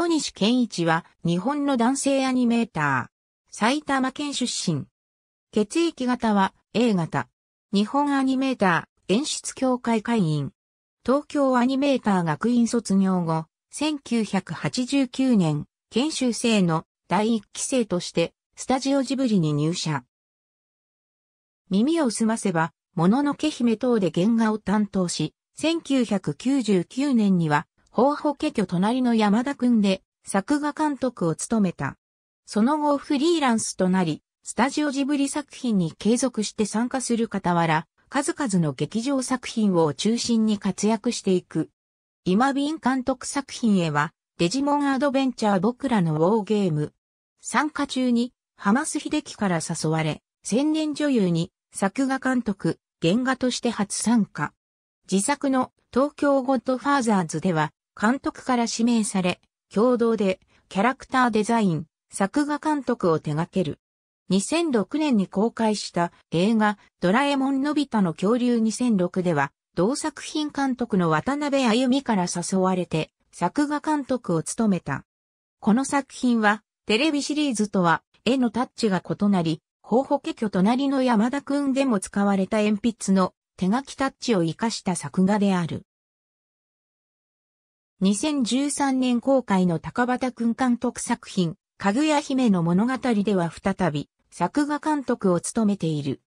小西健一は日本の男性アニメーター。埼玉県出身。血液型は A 型。日本アニメーター演出協会会員。東京アニメーター学院卒業後、1989年、研修生の第一期生としてスタジオジブリに入社。耳を澄ませば、もののけ姫等で原画を担当し、1999年には宝保家居隣の山田くんで作画監督を務めた。その後フリーランスとなり、スタジオジブリ作品に継続して参加する傍ら、数々の劇場作品を中心に活躍していく。今ン監督作品へは、デジモンアドベンチャー僕らのウォーゲーム。参加中に、浜須秀樹から誘われ、千年女優に作画監督、原画として初参加。自作の東京ゴッドファーザーズでは監督から指名され、共同でキャラクターデザイン、作画監督を手掛ける。2006年に公開した映画ドラえもんのび太の恐竜2006では、同作品監督の渡辺歩美から誘われて作画監督を務めた。この作品はテレビシリーズとは絵のタッチが異なり、ほほけき隣の山田くんでも使われた鉛筆の手書きタッチを活かした作画である。2013年公開の高畑くん監督作品、かぐや姫の物語では再び、作画監督を務めている。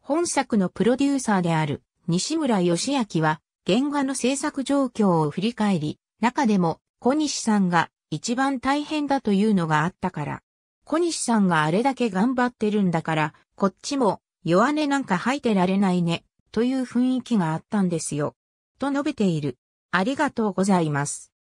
本作のプロデューサーである西村義明は原画の制作状況を振り返り、中でも小西さんが一番大変だというのがあったから。小西さんがあれだけ頑張ってるんだから、こっちも弱音なんか吐いてられないね、という雰囲気があったんですよ。と述べている。ありがとうございます。